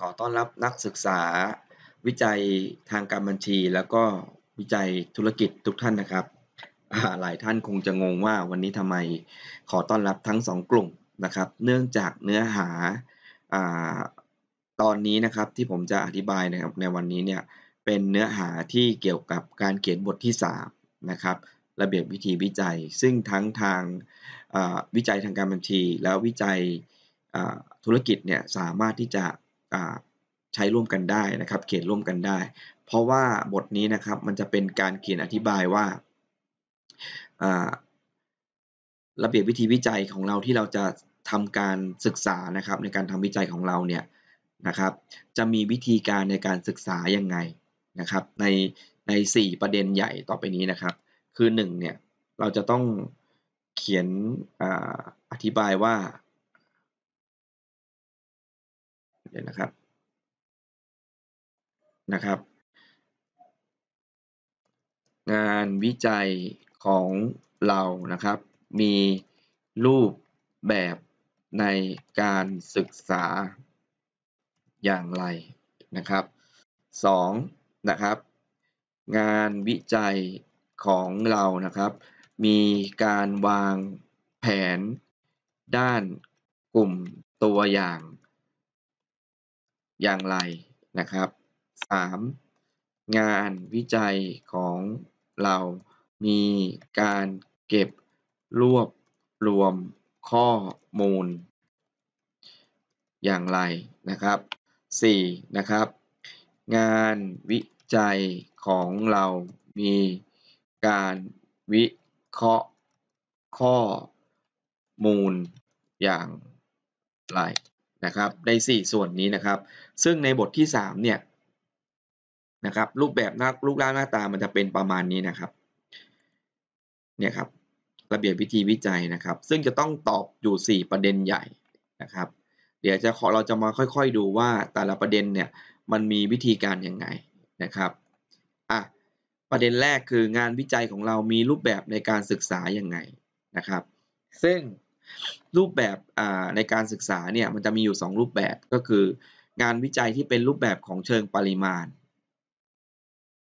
ขอต้อนรับ นักศึกษาวิจัยทางการบัญชีแล้วก็วิจัยธุรกิจทุกท่านนะครับหลายท่านคงจะงงว่าวันนี้ทำไมขอต้อนรับทั้ง 2 กลุ่มนะครับ เนื่องจากเนื้อหาตอนนี้นะครับที่ผมจะอธิบายนะครับในวันนี้เนี่ยเป็นเนื้อหาที่เกี่ยวกับการเขียนบทที่3นะครับระเบียบวิธีวิจัย ซึ่งทั้งทางวิจัยทางการบัญชี แล้ววิจัยธุรกิจเนี่ยสามารถที่จะใช้ร่วมกันได้นะครับ เขียนร่วมกันได้ เพราะว่าบทนี้นะครับมันจะเป็นการเขียนอธิบายว่า ระเบียบวิธีวิจัยของเราที่เราจะทำการศึกษานะครับ ในการทำวิจัยของเราเนี่ยนะครับ จะมีวิธีการในการศึกษาอย่างไงนะครับ ในใน4ประเด็นใหญ่ต่อไปนี้นะครับ คือ 1 เนี่ยเราจะต้องเขียนออธิบายว่าเดี๋ยวนะครับ นะครับ งานวิจัยของเรานะครับ มีรูปแบบในการศึกษาอย่างไรนะครับ2นะครับ งานวิจัยของเรานะครับ มีการวางแผนด้านกลุ่มตัวอย่างอย่างไรนะครับ 3. งานวิจัยของเรามีการเก็บรวบรวมข้อมูล อย่างไรนะครับ 4. นะครับงานวิจัยของเรามีการวิเคราะห์ข้อมูลอย่างไรนะครับใน4ส่วนนี้นะครับ ซึ่งในบทที่3เนี่ยนะครับ รูปแบบนักรูปร่างหน้าตามันจะเป็นประมาณนี้นะครับเนี่ยครับระเบียบวิธีวิจัยนะครับ ซึ่งจะต้องตอบอยู่4ประเด็นใหญ่นะครับ เดี๋ยวจะขอเราจะมาค่อย ๆ ดูว่าแต่ละประเด็นเนี่ยมันมีวิธีการยังไงนะครับอ่ะประเด็นแรกคืองานวิจัยของเรามีรูปแบบในการศึกษาอย่างไงนะครับ ซึ่งรูปแบบในการศึกษาเนี่ยมันจะมีอยู่ 2 รูปแบบก็คือ งานวิจัยที่เป็นรูปแบบของเชิงปริมาณ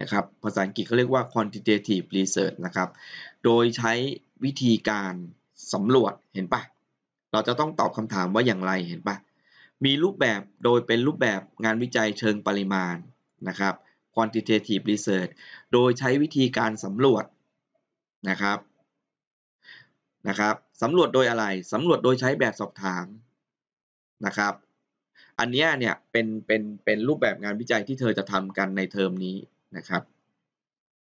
นะครับ ภาษาอังกฤษเขาเรียกว่า quantitative research นะครับ โดยใช้วิธีการสำรวจเห็นปะเราจะต้องตอบคำถามว่าอย่างไรเห็นปะมีรูปแบบโดยเป็นรูปแบบงานวิจัยเชิงปริมาณนะครับ quantitative research โดยใช้วิธีการสำรวจนะครับนะครับสำรวจโดยอะไร สำรวจโดยใช้แบบสอบถามนะครับ อันนี้เนี่ยเป็น เป็น เป็นรูปแบบงานวิจัยที่เธอจะทำกันในเทอมนี้นะครับ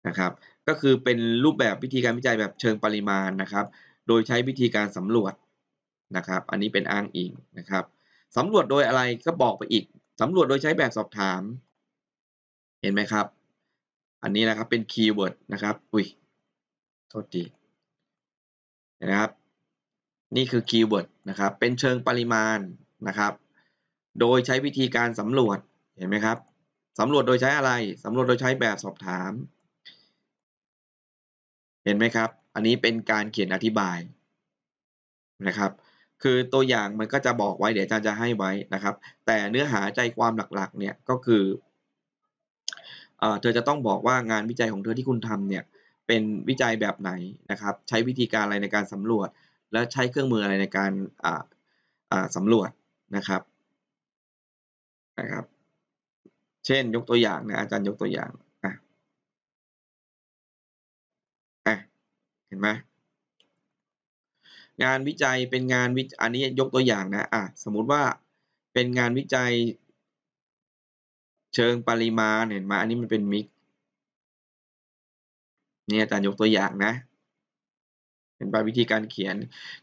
นะครับ ก็คือเป็นรูปแบบวิธีการวิจัยแบบเชิงปริมาณนะครับ โดยใช้วิธีการสำรวจนะครับ อันนี้เป็นอ้างอิงนะครับสำรวจโดยอะไรก็บอกไปอีกสำรวจโดยใช้แบบสอบถาม เห็นไหมครับ อันนี้นะครับเป็นคีย์เวิร์ดนะครับ อุ้ย โทษทีนะครับนี่คือคีย์เวิร์ดนะครับ เป็นเชิงปริมาณนะครับ โดยใช้วิธีการสำรวจเห็นไหมครับสำรวจโดยใช้อะไรสำรวจโดยใช้แบบสอบถาม เห็นไหมครับ อันนี้เป็นการเขียนอธิบายนะครับ คือตัวอย่างมันก็จะบอกไว้เดี๋ยวอาจารย์จะให้ไว้นะครับ แต่เนื้อหาใจความหลักๆ เนี่ยก็คือ เธอจะต้องบอกว่างานวิจัยของเธอที่คุณทำเนี่ยเป็นวิจัยแบบไหนนะครับ ใช้วิธีการอะไรในการสำรวจและใช้เครื่องมืออะไรในการสำรวจนะครับนะครับ เช่น ยกตัวอย่างนะอาจารย์ยกตัวอย่างอ่ะอ่ะเห็นไหมงานวิจัยเป็นงานวิอันนี้ยกตัวอย่างนะอ่ะสมมุติว่าเป็นงานวิจัย เชิงปริมาณเห็นไหมอันนี้มันเป็นมิกนี่อาจารย์ยกตัวอย่างนะ เห็นป่ะวิธีการเขียน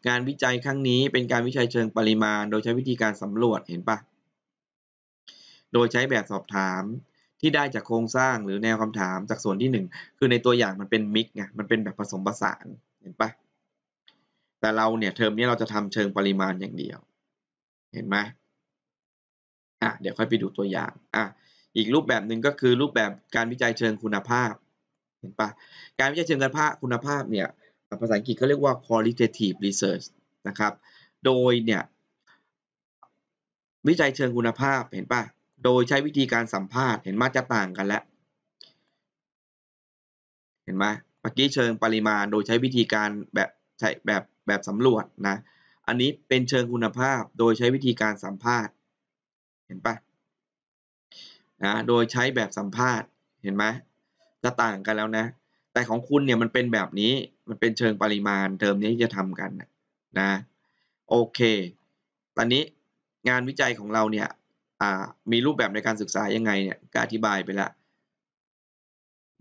งานวิจัยครั้งนี้เป็นการวิจัยเชิงปริมาณ โดยใช้วิธีการสำรวจเห็นป่ะโดยใช้แบบสอบถามที่ได้จากโครงสร้างหรือแนวคำถามจากส่วนที่ 1 คือในตัวอย่างมันเป็นมิกไงมันเป็นแบบผสมผสานเห็นปะแต่เราเนี่ยเทอมนี้เราจะทำเชิงปริมาณอย่างเดียว เห็นไหมอ่ะเดี๋ยวค่อยไปดูตัวอย่างอ่ะอีกรูปแบบหนึ่งก็คือรูปแบบการวิจัยเชิงคุณภาพเห็นปะการวิจัยเชิงการคคุณภาพเนี่ย ภาษาอังกฤษเขาเรียกว่า qualitative research นะครับ โดยเนี่ย วิจัยเชิงคุณภาพเห็นปะโดยใช้วิธีการสัมภาษณ์เห็นมาจะต่างกันแล้วเห็นไหมเมื่อกี้เชิงปริมาณโดยใช้วิธีการแบบใช้แบบแบบสำรวจนะ อันนี้เป็นเชิงคุณภาพโดยใช้วิธีการสัมภาษณ์เห็นปะนะโดยใช้แบบสัมภาษณ์เห็นไหมก็ต่างกันแล้วนะ แต่ของคุณเนี่ยมันเป็นแบบนี้ มันเป็นเชิงปริมาณเทอมนี้จะทำกันนะ โอเค ตอนนี้งานวิจัยของเราเนี่ยมีรูปแบบในการศึกษายังไงเนี่ยก็อธิบายไปละ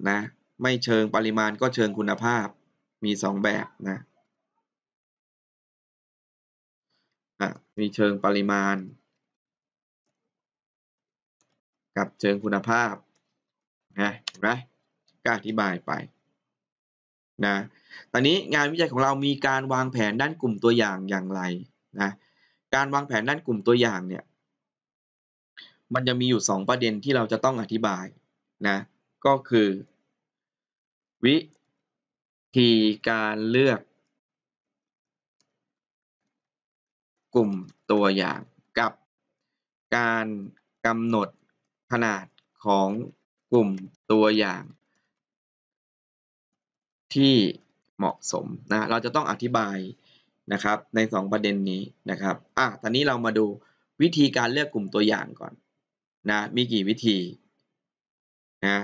นะ ไม่เชิงปริมาณก็เชิงคุณภาพมีสองแบบนะมีเชิงปริมาณ กับเชิงคุณภาพ นะเห็นไหมก็อธิบายไปนะ ตอนนี้งานวิจัยของเรามีการวางแผนด้านกลุ่มตัวอย่างอย่างไรนะ การวางแผนด้านกลุ่มตัวอย่างเนี่ย มันจะมีอยู่ 2 ประเด็นที่เราจะต้องอธิบายนะ ก็คือวิธีการเลือก กลุ่มตัวอย่าง กับการกำหนดขนาดของกลุ่มตัวอย่างที่เหมาะสมนะเราจะต้องอธิบายนะครับ ใน2ประเด็นนี้นะครับอ่ะ ตอนนี้เรามาดูวิธีการเลือกกลุ่มตัวอย่างก่อนนะมีกี่วิธีนะ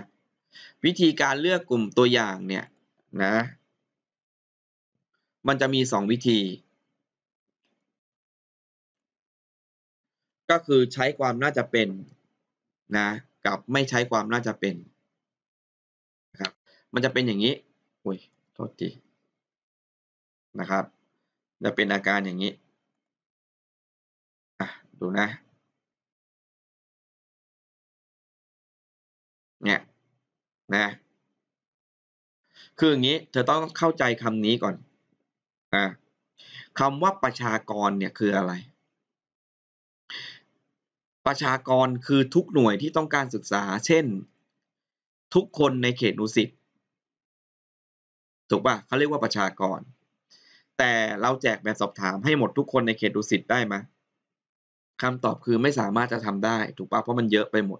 วิธีการเลือกกลุ่มตัวอย่างเนี่ยนะ มันจะมี 2 วิธี ก็คือใช้ความน่าจะเป็นนะ กับไม่ใช้ความน่าจะเป็นนะครับ มันจะเป็นอย่างนี้อุ้ยโทษทีนะครับ จะเป็นอาการอย่างนี้ อ่ะ ดูนะ เนี่ย นะ คืออย่างนี้ เธอต้องเข้าใจคำนี้ก่อน อ่าคำว่าประชากรเนี่ยคืออะไร ประชากรคือทุกหน่วยที่ต้องการศึกษา เช่น ทุกคนในเขตนุสิตถูกปะเขาเรียกว่าประชากร แต่เราแจกแบบสอบถามให้หมดทุกคนในเขตดุสิตได้ไหมคำตอบคือไม่สามารถจะทำได้ถูกปะเพราะมันเยอะไปหมด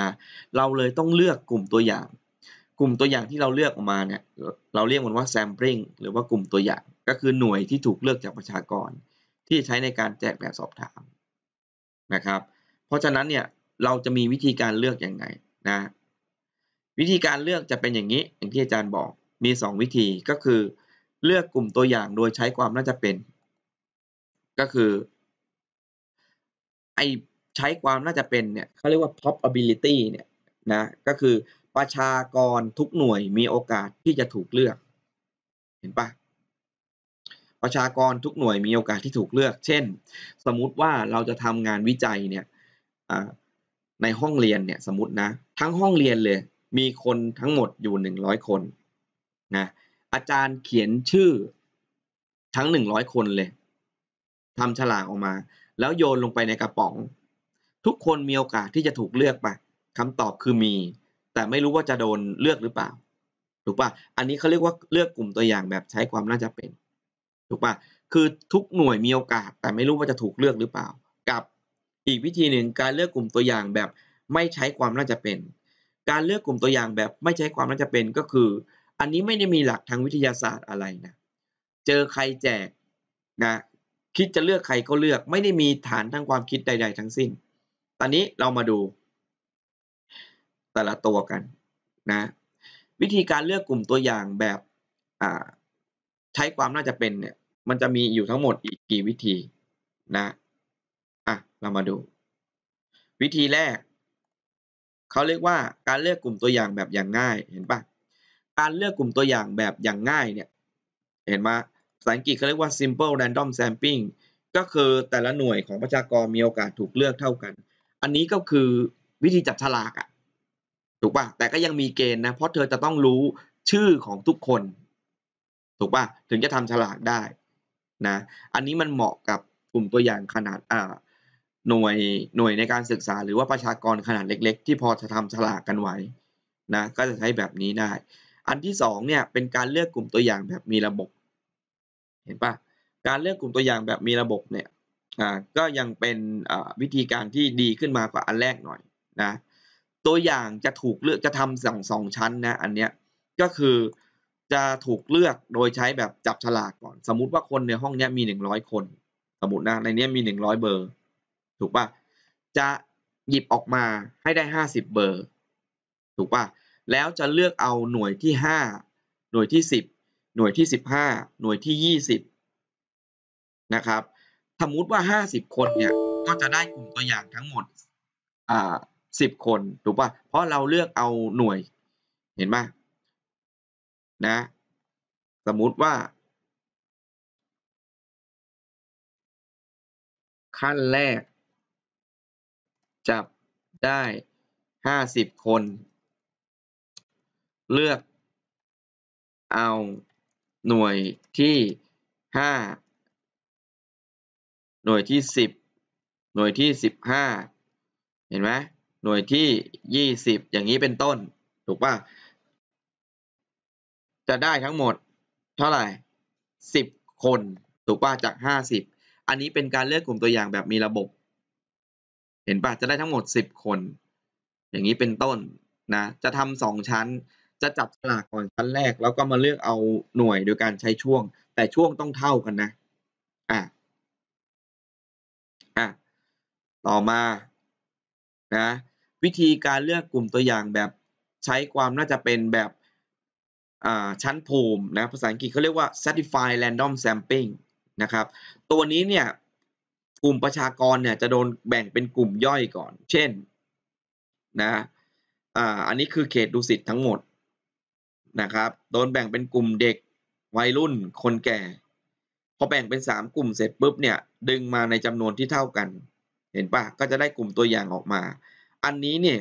นะเราเลยต้องเลือกกลุ่มตัวอย่าง กลุ่มตัวอย่างที่เราเลือกออกมาเนี่ยเราเรียกมันว่า sampling หรือว่ากลุ่มตัวอย่าง ก็คือหน่วยที่ถูกเลือกจากประชากร ที่ใช้ในการแจกแบบสอบถามนะครับเพราะฉะนั้นเนี่ยเราจะมีวิธีการเลือกอย่างไงนะวิธีการเลือกจะเป็นอย่างนี้อย่างที่อาจารย์บอกมี2วิธีก็คือเลือกกลุ่มตัวอย่างโดยใช้ความน่าจะเป็น ก็คือไอใช้ความน่าจะเป็นเนี่ยเขาเรียกว่า probability เนี่ยนะก็คือประชากรทุกหน่วยมีโอกาสที่จะถูกเลือกเห็นปะประชากรทุกหน่วยมีโอกาสที่ถูกเลือก เช่น สมมุติว่าเราจะทำงานวิจัยเนี่ยในห้องเรียนเนี่ยสมมตินะ ทั้งห้องเรียนเลยมีคนทั้งหมดอยู่หนึ่งร้อยคนนะอาจารย์เขียนชื่อทั้งหนึ่งร้อยคนเลยทำฉลากออกมา แล้วโยนลงไปในกระป๋อง ทุกคนมีโอกาสที่จะถูกเลือกไปคำตอบคือมี แต่ไม่รู้ว่าจะโดนเลือกหรือเปล่า ถูกปะอันนี้เขาเรียกว่าเลือกกลุ่มตัวอย่างแบบใช้ความน่าจะเป็น ถูกปะคือทุกหน่วยมีโอกาส แต่ไม่รู้ว่าจะถูกเลือกหรือเปล่า กับอีกวิธีหนึ่งการเลือกกลุ่มตัวอย่างแบบไม่ใช้ความน่าจะเป็น การเลือกกลุ่มตัวอย่างแบบไม่ใช้ความน่าจะเป็นก็คืออันนี้ไม่ได้มีหลักทางวิทยาศาสตร์อะไรนะ เจอใครแจกนะคิดจะเลือกใครก็เลือกไม่ได้มีฐานทางความคิดใด ๆ ทั้งสิ้น ตอนนี้เรามาดู แต่ละตัวกันนะวิธีการเลือกกลุ่มตัวอย่างแบบใช้ความน่าจะเป็นเนี่ยมันจะมีอยู่ทั้งหมดอีกกี่วิธีนะอ่ะเรามาดู วิธีแรกเขาเรียกว่าการเลือกกลุ่มตัวอย่างแบบอย่างง่ายเห็นปะการเลือกกลุ่มตัวอย่างแบบอย่างง่ายเนี่ย เห็นไหมภาษาอังกฤษเขาเรียกว่า simple random sampling ก็คือแต่ละหน่วยของประชากรมีโอกาสถูกเลือกเท่ากัน อันนี้ก็คือวิธีจับฉลากอะถูกปะแต่ก็ยังมีเกณฑ์นะเพราะเธอจะต้องรู้ชื่อของทุกคน ถูกปะถึงจะทำฉลากได้นะ อันนี้มันเหมาะกับกลุ่มตัวอย่างขนาดอ่าหน่วยหน่วยในการศึกษาหรือว่าประชากรขนาดเล็ก ๆ ที่พอจะทำฉลากกันไว้นะ ก็จะใช้แบบนี้ได้อันที่สองเนี่ยเป็นการเลือกกลุ่มตัวอย่างแบบมีระบบ เห็นปะการเลือกกลุ่มตัวอย่างแบบมีระบบเนี่ยก็ยังเป็นวิธีการที่ดีขึ้นมากว่าอันแรกหน่อยนะ ตัวอย่างจะถูกเลือกจะทำสองสองชั้นนะ อันเนี้ยก็คือจะถูกเลือกโดยใช้แบบจับฉลากก่อน สมมติว่าคนในห้องนี้มีหนึ่งร้อยคน สมมตินะในนี้มีหนึ่งร้อยเบอร์ ถูกปะจะหยิบออกมาให้ได้ห้าสิบเบอร์ ถูกปะแล้วจะเลือกเอาหน่วยที่ 5 หน่วยที่ 10 หน่วยที่ 15 หน่วยที่ 20นะครับ สมมุติว่า50 คนเนี่ย ก็จะได้กลุ่มตัวอย่างทั้งหมด อ่า10 คน ถูกป่ะเพราะเราเลือกเอาหน่วย เห็นไหมนะ สมมุติว่า ขั้นแรก จับได้ 50 คนเลือก เอาหน่วยที่ห้าหน่วยที่สิบหน่วยที่สิบห้าเห็นไหมหน่วยที่ยี่สิบอย่างนี้เป็นต้น ถูกป่ะจะได้ทั้งหมด เท่าไหร่สิบคน ถูกป่ะจากห้าสิบอันนี้เป็นการเลือกกลุ่มตัวอย่างแบบมีระบบ เห็นป่ะจะได้ทั้งหมดสิบคน อย่างนี้เป็นต้นนะ จะทำสองชั้นจะจับสลากก่อนชั้นแรกแล้วก็มาเลือกเอาหน่วยโดยการใช้ช่วง แต่ช่วงต้องเท่ากันนะอ่ะอ่ะต่อมานะวิธีการเลือกกลุ่มตัวอย่างแบบใช้ความน่าจะเป็นแบบชั้นภูมินะภาษาอังกฤษเขาเรียกว่า satisfy random sampling นะครับ ตัวนี้เนี่ยกลุ่มประชากรเนี่ยจะโดนแบ่งเป็นกลุ่มย่อยก่อน เช่นนะอ่าอันนี้คือเขตดุสิตทั้งหมดนะครับ โดนแบ่งเป็นกลุ่มเด็ก วัยรุ่น คนแก่ พอแบ่งเป็น3กลุ่มเสร็จปุ๊บเนี่ย ดึงมาในจำนวนที่เท่ากัน เห็นปะ ก็จะได้กลุ่มตัวอย่างออกมา อันนี้เนี่ย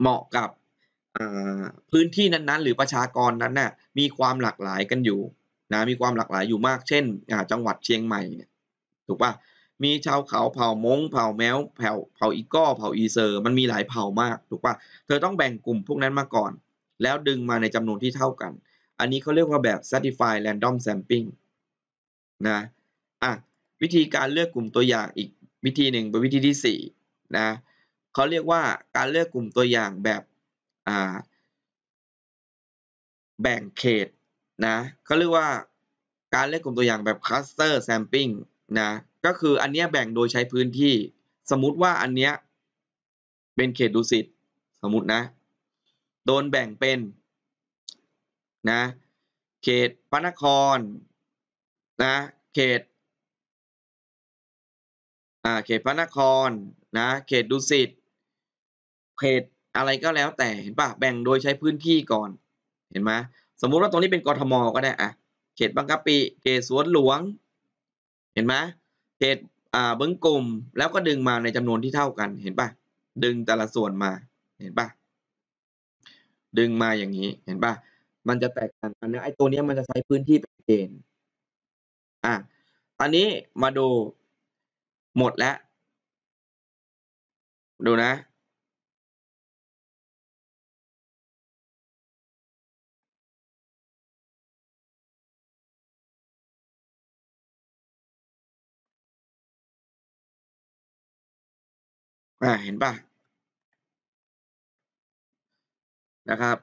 เหมาะกับ พื้นที่นั้นๆ หรือประชากรนั้นน่ะมีความหลากหลายกันอยู่ นะ มีความหลากหลายอยู่มาก เช่น จังหวัดเชียงใหม่เนี่ย ถูกปะมีชาวเขาเผ่ามงเผ่าแมวเผ่าเผ่าอีก้อเผ่าอีเซอร์มันมีหลายเผ่ามาก ถูกปะเธอต้องแบ่งกลุ่มพวกนั้นมาก่อนแล้วดึงมาในจำนวนที่เท่ากัน อันนี้เขาเรียกว่าแบบ satisfy random sampling นะอ่ะวิธีการเลือกกลุ่มตัวอย่างอีกวิธีหนึ่งเป็นวิธีที่4นะ เขาเรียกว่าการเลือกกลุ่มตัวอย่างแบบอ่า แบ่งเขต นะ เขาเรียกว่าการเลือกกลุ่มตัวอย่างแบบ cluster sampling นะ ก็คืออันนี้แบ่งโดยใช้พื้นที่ สมมติว่าอันเนี้ยเป็นเขตดุสิต สมมตินะโดนแบ่งเป็นนะ เขตพระนคร นะ เขตอ่าเขตพระนครนะเขตดุสิตเขตอะไรก็แล้วแต่เห็นปะแบ่งโดยใช้พื้นที่ก่อน เห็นไหมสมมุติว่าตรงนี้เป็นกรทมก็ได้ อ่ะ เขตบางกะปิเขตสวนหลวง เห็นไหมเขตอ่าบึงกลุ่มแล้วก็ดึงมาในจำนวนที่เท่ากันเห็นปะดึงแต่ละส่วนมาเห็นปะดึงมาอย่างนี้ เห็นปะมันจะแตกต่างกันนะไอ้ตัวนี้มันจะใช้พื้นที่เป็นเกณฑ์อ่ะตอนนี้มาดูหมดแล้ว ดูนะ อ่าเห็นป่ะนะครับ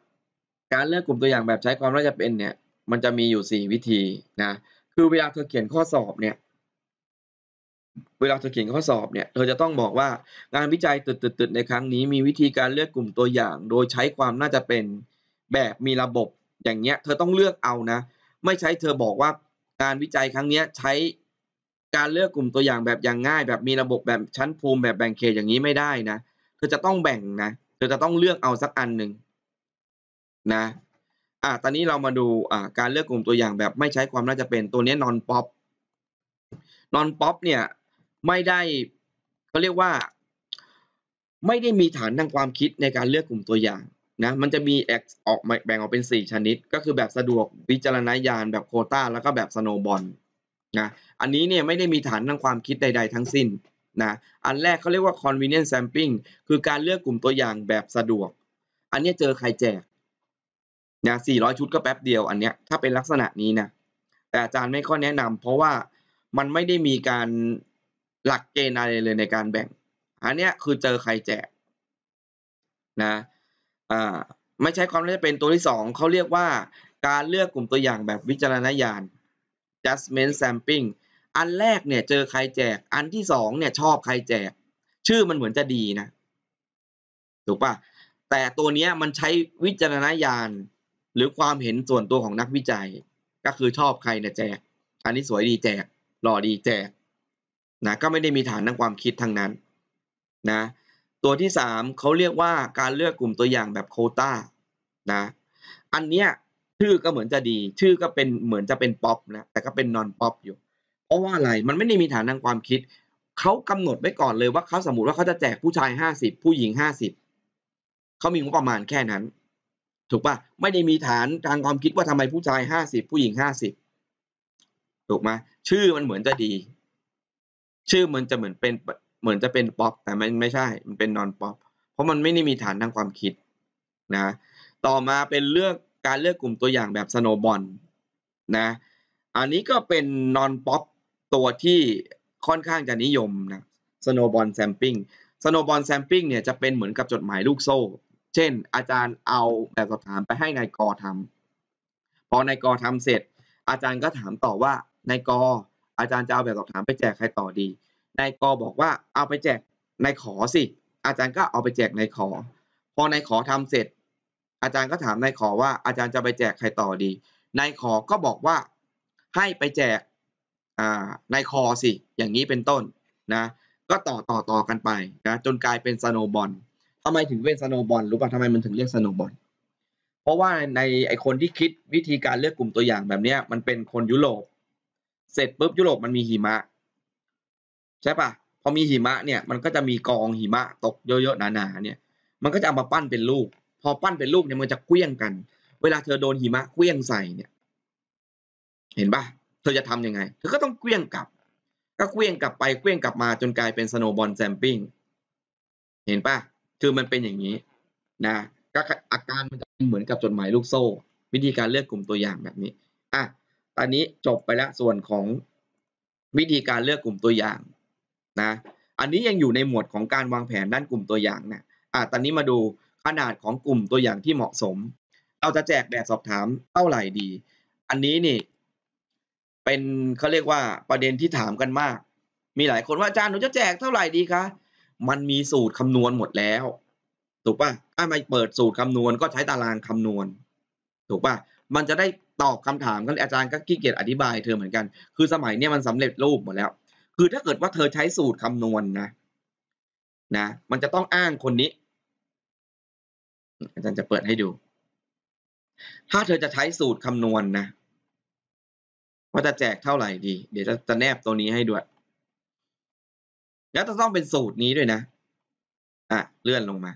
การเลือกกลุ่มตัวอย่างแบบใช้ความน่าจะเป็นเนี่ยมันจะมีอยู่ 4 วิธีนะคือเวลาเธอเขียนข้อสอบเนี่ยเวลาเธอเขียนข้อสอบเนี่ยเธอจะต้องบอกว่างานวิจัยตึดๆในครั้งนี้มีวิธีการเลือกกลุ่มตัวอย่าง โดยใช้ความน่าจะเป็นแบบมีระบบอย่างเงี้ย เธอต้องเลือกเอานะ ไม่ใช้เธอบอกว่าการวิจัยครั้งนี้ใช้การเลือกกลุ่มตัวอย่างแบบอย่างง่าย แบบมีระบบแบบชั้นภูมิแบบแบ่งเขตอย่างนี้ไม่ได้นะเธอจะต้องแบ่งนะ เธอจะต้องเลือกเอาสักอันหนึ่งนะอ่ะตอนนี้เรามาดูอ่าการเลือกกลุ่มตัวอย่างแบบไม่ใช้ความน่าจะเป็น ตัวนี้นอนป๊อป นอนป๊อปเนี่ย ไม่ได้เขาเรียกว่า ไม่ได้มีฐานทางความคิดในการเลือกกลุ่มตัวอย่าง นะ มันจะมี X อออก แบ่งออกเป็น 4 ชนิด ก็คือแบบสะดวก วิจารณญาณ แบบโคต้าแล้วก็แบบสโนบอล นะ อันนี้เนี่ยไม่ได้มีฐานทางความคิดใดๆทั้งสิ้น นะ อันแรกเขาเรียกว่า convenience sampling คือการเลือกกลุ่มตัวอย่างแบบสะดวก อันนี้เจอใครแจกนะ400 ชุดก็แป๊บเดียว อันเนี้ยถ้าเป็นลักษณะนี้นะแต่อาจารย์ไม่ค่อยแนะนำ เพราะว่ามันไม่ได้มีการหลักเกณฑ์อะไรเลยในการแบ่ง อันเนี้ยคือเจอใครแจกนะอ่าไม่ใช่ความน่าจะเป็นตัวที่2เขาเรียกว่าการเลือกกลุ่มตัวอย่างแบบวิจารณญาณ judgment sampling อันแรกเนี่ยเจอใครแจก อันที่สองเนี่ย ชอบใครแจก ชื่อมันเหมือนจะดีนะถูกปะแต่ตัวเนี้ยมันใช้วิจารณญาณรือความเห็นส่วนตัวของนักวิจัยก็คือชอบใครเนี่ยแจก อันนี้สวยดีแจกหล่อดีแจกนะก็ไม่ได้มีฐานทางความคิดทางนั้นนะตัวที่สามเขาเรียกว่าการเลือกกลุ่มตัวอย่างแบบโคต้านะอันเนี้ยชื่อก็เหมือนจะดี ชื่อก็เป็นเหมือนจะเป็นป๊อปนะแต่ก็เป็นนอนป๊อปอยู่เพราะว่าอะไร มันไม่ได้มีฐานทางความคิดเขากำหนดไว้ก่อนเลยว่าเขาสมมติว่าเขาจะแจกผู้ชายห้าสิบผู้หญิงห้าสิบเขามีงบประมาณแค่นั้นถูกปะไม่ได้มีฐานทางความคิดว่าทำไมผู้ชายห้าสิบผู้หญิงห้าสิบถูกไหมชื่อมันเหมือนจะดี ชื่อมันจะเหมือนเป็นเหมือนจะเป็นป๊อปแต่มันไม่ใช่ มันเป็นนอนป๊อปเพราะมันไม่ได้มีฐานทางความคิดนะ ต่อมาเป็นเลือกการเลือกกลุ่มตัวอย่างแบบสโนบอลนะ อันนี้ก็เป็นนอนป๊อปตัวที่ค่อนข้างจะนิยมนะสโนบอลแซมปิ้งสโนบอลแซมปิ้งเนี่ยจะเป็นเหมือนกับจดหมายลูกโซ่เช่น อาจารย์เอาแบบสอบถามไปให้นายกอทำพอนายกอทำเสร็จ อาจารย์ก็ถามต่อว่า นายกอ อาจารย์จะเอาแบบสอบถามไปแจกใครต่อดี นายกอบอกว่าเอาไปแจกนายขอสิ อาจารย์ก็เอาไปแจกนายขอพอนายขอทำเสร็จ อาจารย์ก็ถามนายขอว่าอาจารย์จะไปแจกใครต่อดี นายขอก็บอกว่าให้ไปแจกนายคอสิ อย่างนี้เป็นต้นนะ ก็ต่อต่อต่อกันไปนะจนกลายเป็นสโนบอลทำไมถึงเป็นสโนบอลรู้ป่ะทำไมมันถึงเรียกสโนบอลเพราะว่าในไอคนที่คิดวิธีการเลือกกลุ่มตัวอย่างแบบเนี้ย มันเป็นคนยุโรปเสร็จปุ๊บยุโรปมันมีหิมะ ใช่ปะพอมีหิมะเนี่ย มันก็จะมีกองหิมะตกเยอะๆหนาๆเนี่ย มันก็จะเอามาปั้นเป็นลูกพอปั้นเป็นลูกเนี่ยมันจะเกลี้ยงกัน เวลาเธอโดนหิมะเกลี้ยงใส่เนี่ย เห็นปะเธอจะทํำยังไงเธอก็ต้องเกลี้ยงกลับ ก็เกลี้ยงกลับไปเกลี้ยงกลับมาจนกลายเป็นสโนบอลแซมปิ้ง เห็นปะคือมันเป็นอย่างนี้นะก็อาการมันจะเหมือนกับจดหมายลูกโซ่ วิธีการเลือกกลุ่มตัวอย่างแบบนี้อ่ะตอนนี้จบไปแล้วส่วนของวิธีการเลือกกลุ่มตัวอย่างนะ อันนี้ยังอยู่ในหมวดของการวางแผนด้านกลุ่มตัวอย่างนะอ่ะตอนนี้มาดูขนาดของกลุ่มตัวอย่างที่เหมาะสม เราจะแจกแบบสอบถามเท่าไหร่ดี อันนี้นี่ เป็นเขาเรียกว่าประเด็นที่ถามกันมาก มีหลายคนว่าอาจารย์หนูจะแจกเท่าไหร่ดีคะมันมีสูตรคำนวณหมดแล้ว ถูกป่ะถ้าม่เปิดสูตรคำนวณก็ใช้ตารางคำนวณ ถูกป่ะ มันจะได้ตอบคำถามกันอาจารย์ก็ขี้เกียจอธิบายเธอเหมือนกันคือสมัยนี้มันสำเร็จรูปหมดแล้ว คือถ้าเกิดว่าเธอใช้สูตรคำนวณนนะนะ มันจะต้องอ้างคนนี้อาจารย์จะเปิดให้ดู ถ้าเธอจะใช้สูตรคำนวณนนะว่าจะแจกเท่าไหร่ดี เดี๋ยวจะจะแนบตัวนี้ให้ด้วยแล้วจะต้องเป็นสูตรนี้ด้วยนะ อ่ะ เลื่อนลงมา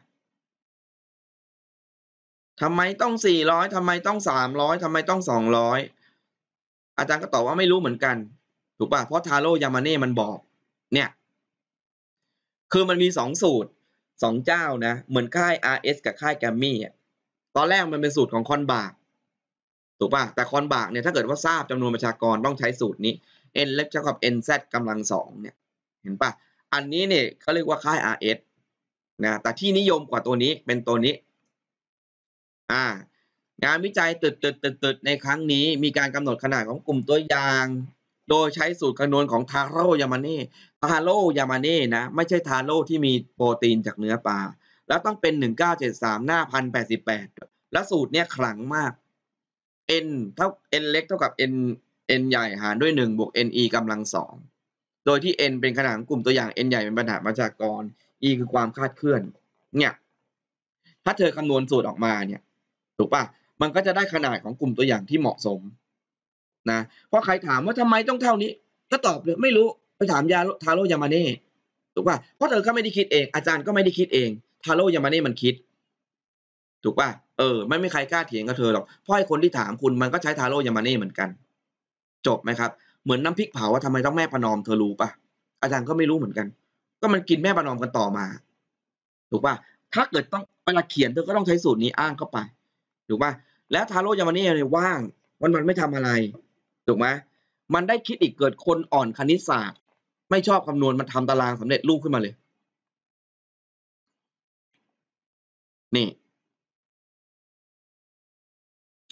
ทำไมต้องสี่ร้อยทำไมต้องสามร้อยทำไมต้องสองร้อยอาจารย์ก็ตอบว่าไม่รู้เหมือนกัน ถูกป่ะเพราะทาโร่ยามาเน่ มันบอก เนี่ย คือมันมีสองสูตรสองเจ้านะ เหมือนค่าย RS กับค่ายแกมมี่ตอนแรกมันเป็นสูตรของคอนบาก ถูกป่ะ แต่คอนบากเนี่ย ถ้าเกิดว่าทราบจำนวนประชากรต้องใช้สูตรนี้ n เล็กเท่ากับ n z กำลังสองเนี่ย เห็นป่ะอันนี้เนี่ยเขาเรียกว่าค่าย RS นะ แต่ที่นิยมกว่าตัวนี้เป็นตัวนี้ อ่า งานวิจัยตึดตึดตึดตึดในครั้งนี้มีการกำหนดขนาดของกลุ่มตัวอย่าง โดยใช้สูตรคำนวณของทาโร่ยามาเน่ทาโร่ยามาเน่นะ ไม่ใช่ทาโร่ที่มีโปรตีนจากเนื้อปลา แล้วต้องเป็น 1973 หน้า 1088 และสูตรเนี่ยขลังมาก n เท่า n เล็กเท่ากับ n n ใหญ่หารด้วย1บวก n e กำลัง2โดยที่ n เป็นขนาดของกลุ่มตัวอย่าง n ใหญ่เป็นปัญหามรจากร e คือความคาดเคลื่อน เนี่ย ถ้าเธอคำนวณสูตรออกมาเนี่ย ถูกปะมันก็จะได้ขนาดของกลุ่มตัวอย่างที่เหมาะสม นะ เพราะใครถามว่าทำไมต้องเท่านี้ ก็ตอบเลยไม่รู้ ไปถามยาทาโรยามาเน่ถูกปะเพราะเธอก็ไม่ได้คิดเอง อาจารย์ก็ไม่ได้คิดเอง ทาโรยามาเน่มันคิด ถูกปะเออ ไม่ไม่ใครกล้าเถียงกับเธอหรอก เพราะไอ้คนที่ถามคุณมันก็ใช้ทาโรยามาเน่เหมือนกัน จบไหมครับเหมือนน้ำพริกเผาว่าทำไมต้องแม่ประนอมเธอรู้ปะอาจารย์ก็ไม่รู้เหมือนกัน ก็มันกินแม่ประนอมกันต่อมา ถูกปะถ้าเกิดต้องเวลาเขียนเธอก็ต้องใช้สูตรนี้อ้างเข้าไป ถูกปะแล้วทาโร่ยามานี่เนี่ยว่าง วันมันไม่ทำอะไร ถูกไหมมันได้คิดอีกเกิดคนอ่อนคณิตศาสตร์ ไม่ชอบคำนวณมันทำตารางสำเร็จรูปขึ้นมาเลย นี่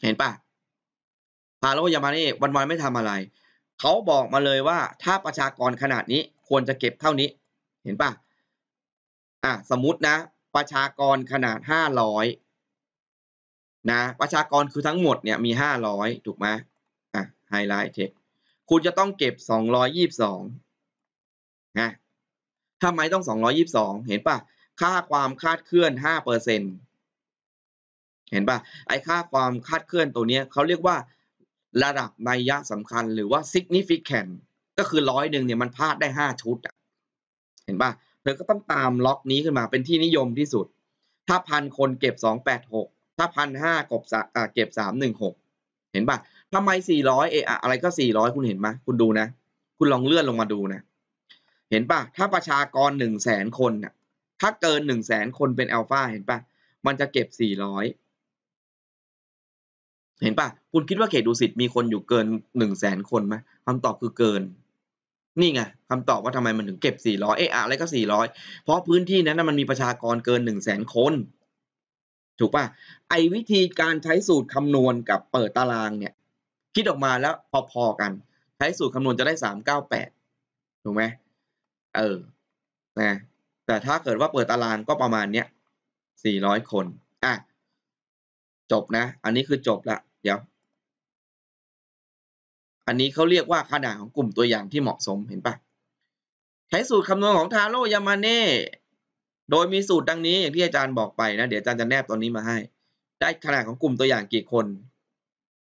เห็นปะทาโร่ยามานี่ วันวันไม่ทำอะไรเขาบอกมาเลยว่าถ้าประชากรขนาดนี้ควรจะเก็บเท่านี้ เห็นปะอ่ะสมมตินะ ประชากรขนาดห้าร้อยนะ ประชากรคือทั้งหมดเนี่ยมีห้าร้อยถูกไหมอ่ะไฮไลท์เทปคุณจะต้องเก็บสองร้อยยี่สิบสองนะทำไมต้องสองร้อยิบสองเห็นปะค่าความคาดเคลื่อนห้าเปอร์เซ็นเห็นปะไอค่าความคาดเคลื่อนตัวเนี้ยเขาเรียกว่าระดับนัยยะสำคัญหรือว่า significant ก็คือร้อยหนึ่งเนี่ยมันพลาดได้ห้าชุด เห็นปะเธอก็ต้องตามล็อกนี้ขึ้นมาเป็นที่นิยมที่สุด ถ้าพันคนเก็บสองแปดหก ถ้าพันห้ากบเก็บสามหนึ่งหก เห็นปะทำไมสี่ร้อยเอออะไรก็สี่ร้อยคุณเห็นไหมคุณดูนะ คุณลองเลื่อนลงมาดูนะ เห็นปะถ้าประชากรหนึ่งแสนคนถ้าเกินหนึ่งแสนคนเป็นอัลฟาเห็นปะมันจะเก็บสี่ร้อยเห็นปะคุณคิดว่าเขตดุสิตมีคนอยู่เกินหนึ่งแสนคนไหมคำตอบคือเกิน นี่ไง คำตอบว่าทำไมมันถึงเก็บสี่ร้อยเอออะไรก็สี่ร้อย เพราะพื้นที่นั้นมันมีประชากรเกินหนึ่งแสนคน ถูกปะไอวิธีการใช้สูตรคำนวณกับเปิดตารางเนี่ย คิดออกมาแล้วพอๆกัน ใช้สูตรคำนวณจะได้สามเก้าแปดถูกไหมเออนะแต่ถ้าเกิดว่าเปิดตารางก็ประมาณเนี้ยสี่ร้อยคนอ่ะจบนะ อันนี้คือจบละเดี๋ยว อันนี้เขาเรียกว่า ขนาดของกลุ่มตัวอย่างที่เหมาะสมเห็นปะใช้สูตรคำนวณของทาโร่ยามาเน่โดยมีสูตรดังนี้ อย่างที่อาจารย์บอกไปนะเดี๋ยวอาจารย์จะแนบตอนนี้มาให้ ได้ขนาดของกลุ่มตัวอย่างกี่คน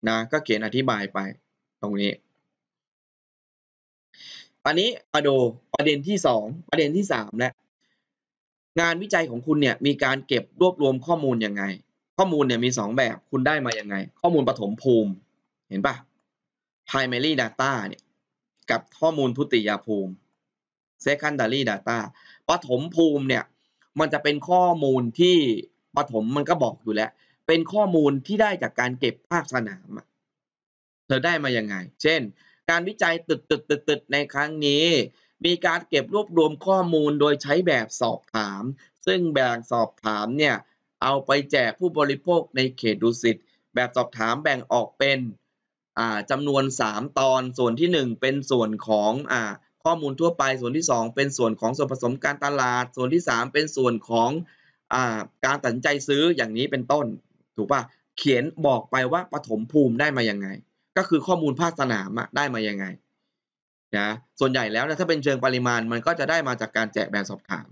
นะ ก็เขียนอธิบายไปตรงนี้ อันนี้มาดูประเด็นที่สองประเด็นที่สามและ งานวิจัยของคุณเนี่ย มีการเก็บรวบรวมข้อมูลยังไงข้อมูลเนี่ยมี 2 แบบคุณได้มายังไง ข้อมูลปฐมภูมิเห็นปะ primary data เนี่ยกับข้อมูลทุติยภูมิ secondary data ปฐมภูมิเนี่ย มันจะเป็นข้อมูลที่ปฐมมันก็บอกอยู่แล้ว เป็นข้อมูลที่ได้จากการเก็บภาคสนามเธอได้มายังไง เช่น การวิจัยตึดตึดตึดตึดในครั้งนี้ มีการเก็บรวบรวมข้อมูลโดยใช้แบบสอบถาม ซึ่งแบบสอบถามเนี่ยเอาไปแจกผู้บริโภคในเขตดุสิตแบบสอบถามแบ่งออกเป็นจำนวน3ตอนส่วนที่ 1 เป็นส่วนของอข้อมูลทั่วไปส่วนที่ 2 เป็นส่วนของส่วนผสมการตลาด ส่วนที่3เป็นส่วนของอการตัดใจซื้ออย่างนี้เป็นต้น ถูกปะเขียนบอกไปว่าปฐมภูมิได้มายังไง ก็คือข้อมูลภาคสนามได้มายังไงนะส่วนใหญ่แล้วนะถ้าเป็นเชิงปริมาณมันก็จะได้มาจากการแจกแบบสอบถาม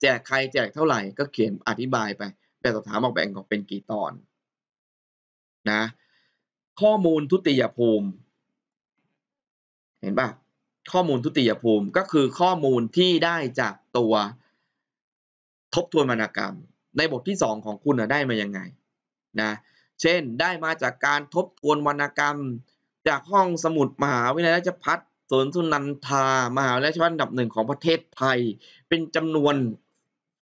แจกใครแจกเท่าไหร่ก็เขียนอธิบายไป แต่สอบถามออกแบ่งออกเป็นกี่ตอนนะข้อมูลทุติยภูมิ เห็นปะข้อมูลทุติยภูมิก็คือข้อมูลที่ได้จากตัวทบทวนวรรณกรรม ในบทที่สองของคุณได้มายังไงนะ เช่นได้มาจากการทบทวนวรรณกรรม จากห้องสมุดมหาวิทยาลัยราชพัฒสวนสุนันทามหาวิทยาลัยชั้นดับหนึ่งของประเทศไทย เป็นจำนวน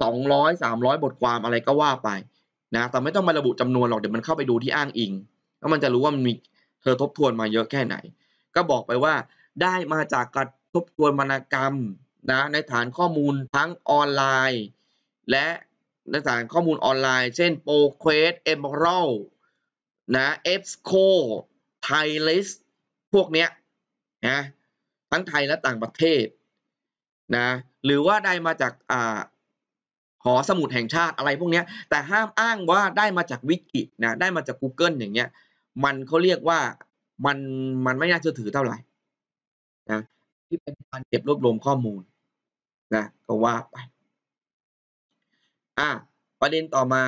200 300 บทความอะไรก็ว่าไปนะแต่ไม่ต้องมาระบุจำนวนหรอก เดี๋ยวมันเข้าไปดูที่อ้างอิงแล้วมันจะรู้ว่ามันมีเธอทบทวนมาเยอะแค่ไหน ก็บอกไปว่าได้มาจากการทบทวนวรรณกรรมนะในฐานข้อมูลทั้งออนไลน์ และในฐานข้อมูลออนไลน์ เช่น p o q u e s t e m e r a l นะเอฟ c o t h a i l i s t พวกเนี้ยนะทั้งไทยและต่างประเทศ นะ หรือว่าได้มาจากอ่า หอสมุดแห่งชาติอะไรพวกนี้แต่ห้ามอ้างว่าได้มาจากวิกินะ ได้มาจาก Google อย่างเงี้ย มันเขาเรียกว่ามันมันไม่น่าเชื่อถือเท่าไหร่ นะ ที่เป็นการเก็บรวบรวมข้อมูล นะก็ว่าไปอ่ะประเด็นต่อมา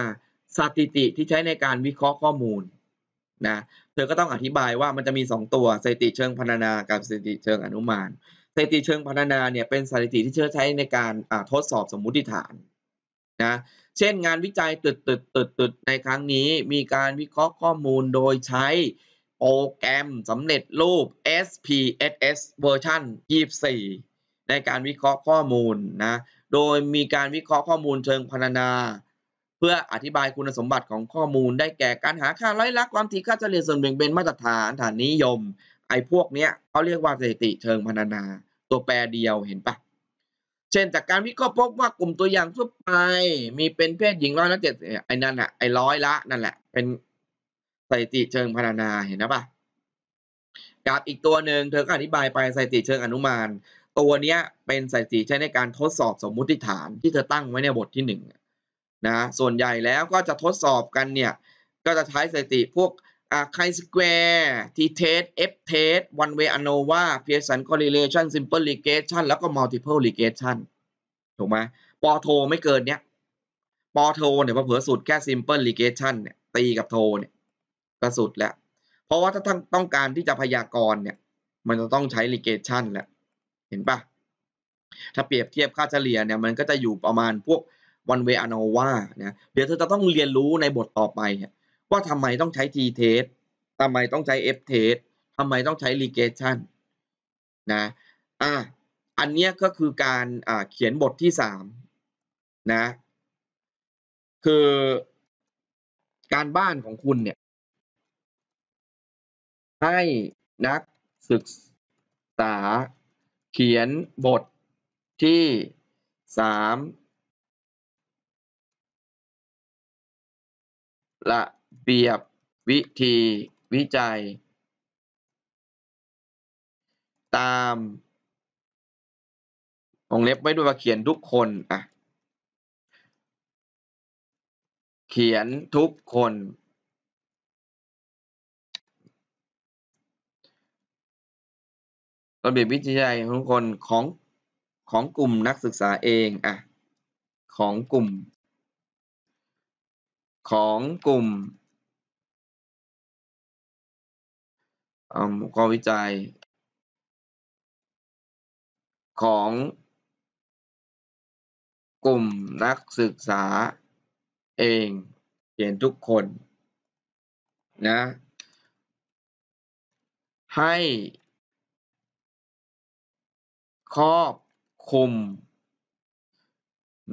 สถิติที่ใช้ในการวิเคราะห์ข้อมูล นะเธอก็ต้องอธิบายว่ามันจะมี 2 ตัวสถิติเชิงพรรณนา กับสถิติเชิงอนุมานสถิติเชิงพรรณนาเนี่ยเป็นสถิติที่เชื่อใช้ในการทดสอบสมมุติฐานนะเช่นงานวิจัยตึดตึดตึดตึดในครั้งนี้มีการวิเคราะห์ข้อมูลโดยใช้โปรแกรมสำเร็จรูป SPSS เวอร์ชัน24ในการวิเคราะห์ข้อมูลนะโดยมีการวิเคราะห์ข้อมูลเชิงพรรณนาเพื่ออธิบายคุณสมบัติของข้อมูลได้แก่การหาค่าไร้ลักความถี่ค่าเฉลี่ยส่วนแบ่งเบนมาตรฐานฐานนิยมไอ้พวกเนี้ยเขาเรียกว่าสถิติเชิงพรรณนา ตัวแปรเดียวเห็นปะเช่นจากการวิเคราะห์พบว่ากลุ่มตัวอย่างทั่วไปมีเป็นเพศหญิงร้อยละเจ็ดไอ้นั่นอะไอ้ร้อยละ นั่นแหละเป็นสถิติเชิงพรรณนาเห็นนะปะกับอีกตัวหนึ่งเธอก็อธิบายไปสถิติเชิงอนุมาน ตัวเนี้ยเป็นสถิติใช้ในการทดสอบสมมุติฐานที่เธอตั้งไว้ในบทที่หนึ่งนะส่วนใหญ่แล้วก็จะทดสอบกันเนี่ย ก็จะใช้สถิติพวกไคสแควร์ทีเทสเอฟเทสวันเวอโนวาเพียสันคอร์เรเลชันซิมเพิลลีเกชันแล้วก็มัลติเพิลลีเกชันถูกไหมปอโทไม่เกินเนี้ยปอโทเนี่ยพอเผื่อสุดแค่ซิมเพิลลีเกชันเนี่ยตีกับโทเนี่ยก็สุดแล้ว เพราะว่าถ้าต้องการที่จะพยากรณ์เนี่ย มันจะต้องใช้ลีเกชันแหละเห็นปะถ้าเปรียบเทียบค่าเฉลี่ยเนี่ยมันก็จะอยู่ประมาณพวกวันเวอโนวานะเดี๋ยวเธอจะต้องเรียนรู้ในบทต่อไป ว่าทำไมต้องใช้ T test ทำไมต้องใช้ F test ทำไมต้องใช้ regression นะอ่ะอันนี้ก็คือการอ่าเขียนบทที่สามนะ คือการบ้านของคุณเนี่ย ให้นักศึกษาเขียนบทที่สามระเบียบวิธีวิจัย ตามวงเล็บไว้ด้วยว่าเขียนทุกคนอ่ะ เขียนทุกคนระเบียบวิจัยทุกคนของของกลุ่มนักศึกษาเองอ่ะ ของกลุ่มของ กลุ่มกองวิจัย ของ กลุ่มนักศึกษา เองเขียนทุกคนนะ ให้ครอบคุม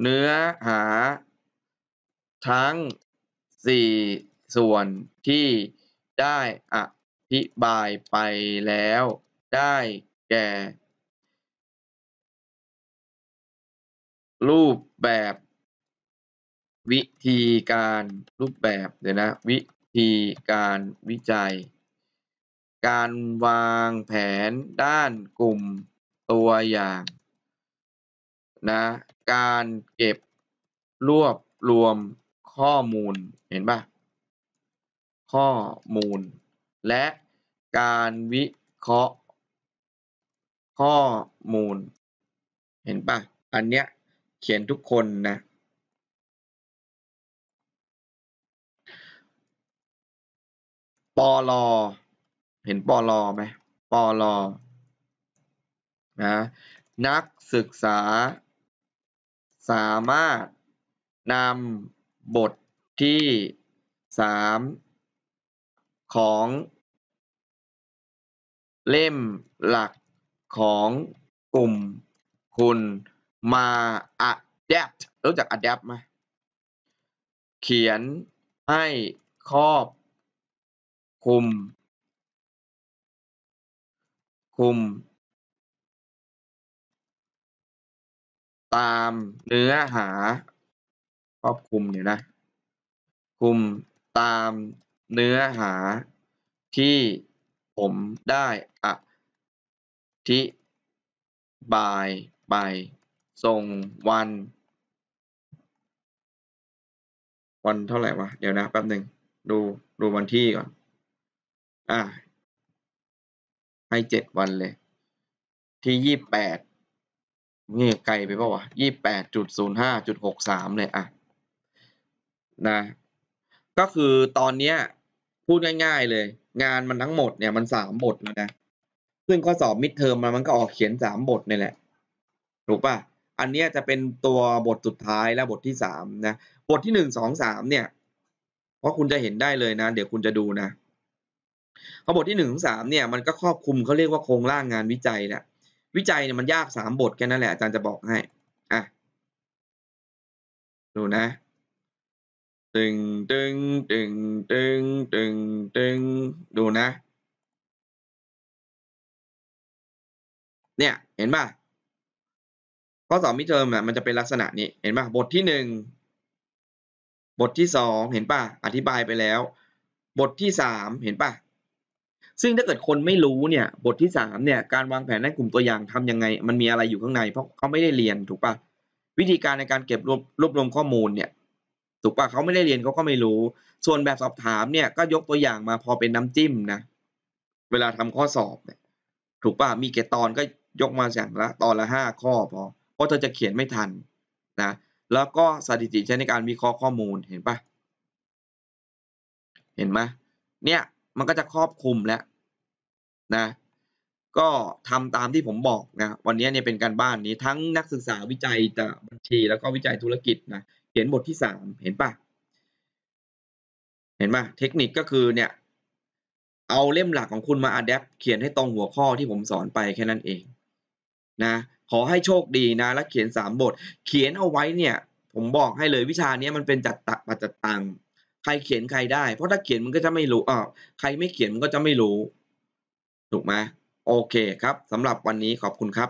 เนื้อหา ทั้งสี่ส่วนที่ได้อธิบายไปแล้วได้แก่รูปแบบ วิธีการรูปแบบ เดี๋ยวนะ วิธีการวิจัย การวางแผนด้านกลุ่มตัวอย่าง นะ การเก็บรวบรวมข้อมูลเห็นปะข้อมูล และการวิเคราะห์ ข้อมูล เห็นปะอันเนี้ยเขียนทุกคน นะปอลอเห็นปอลอไหมปอลอนะนักศึกษาสามารถนำบทที่สามของเล่มหลักของกลุ่มคุณมา adapt รู้จัก adapt ไหมเขียนให้ครอบ คุม คุม ตามเนื้อหาครอบคลุมอยู่นะคลุมตามเนื้อหาที่ผมได้อธิบายไปส่งวัน วันเท่าไหร่วะ เดี๋ยวนะแป๊บหนึ่งดูดูวันที่ก่อน อ่ะให้เจ็ดวันเลย ที่ยี่แปดนี่ไกลไปเปล่าวะยี่แปดจุดศูนย์ห้าจุดหกสามเลยอ่ะนะ ก็คือตอนเนี้ย พูดง่ายๆเลย งานมันทั้งหมดเนี่ยมันสามบทนะซึ่งข้อสอบมิดเทอมมันมันก็ออกเขียนสามบทนี่แหละถูกปะอันนี้จะเป็นตัวบทสุดท้ายและบทที่สามนะบทที่หนึ่งสองสามเนี่ย เพราะคุณจะเห็นได้เลยนะ เดี๋ยวคุณจะดูนะพอบทที่หนึ่งสามเนี่ย มันก็ครอบคลุมเขาเรียกว่าโครงร่างงานวิจัยแหละวิจัยเนี่ยมันยากสามบทแค่นั้นแหละ อาจารย์จะบอกให้อ่ะดูนะตึงตึงตึงตึงตึงตึงดูนะ เนี่ย เห็นป่ะข้อสอบมิเตอร์มันจะเป็นลักษณะนี้เห็นป่ะบทที่หนึ่งบทที่สองเห็นป่ะอธิบายไปแล้ว บทที่สามเห็นป่ะซึ่งถ้าเกิดคนไม่รู้เนี่ย บทที่สามเนี่ย การวางแผนในกลุ่มตัวอย่างทํำยังไง มันมีอะไรอยู่ข้างในเพราะเขาไม่ได้เรียนถูกป่ะวิธีการในการเก็บ รวบรวมข้อมูลเนี่ยถูกปะเขาไม่ได้เรียนเขาก็ไม่รู้ ส่วนแบบสอบถามเนี่ยก็ยกตัวอย่างมาพอเป็นน้ำจิ้มนะ เวลาทำข้อสอบเนี่ยถูกปะมีเกตอนก็ยกมาอย่างละตอนละห้าข้อพอ เพราะเธอจะเขียนไม่ทันนะแล้วก็สถิติใช้ในการวิเคราะห์ข้อมูลเห็นปะเห็นไหมเนี่ยมันก็จะครอบคลุมแล้วนะ ก็ทำตามที่ผมบอกนะ วันนี้เนี่ยเป็นการบ้านนี้ทั้งนักศึกษาวิจัยจากบัญชีแล้วก็วิจัยธุรกิจนะเขียนบทที่สามเห็นปะเห็นปะ เทคนิคก็คือเนี่ย เอาเล่มหลักของคุณมาอัดแอปเขียนให้ตรงหัวข้อที่ผมสอนไปแค่นั้นเอง นะ ขอให้โชคดีนะ และเขียนสามบท เขียนเอาไว้เนี่ย ผมบอกให้เลยวิชานี้มันเป็นจัดตักปัจจตังใครเขียนใครได้ เพราะถ้าเขียนมันก็จะไม่รู้อ่าใครไม่เขียนมันก็จะไม่รู้ ถูกไหมโอเคครับสำหรับวันนี้ขอบคุณครับ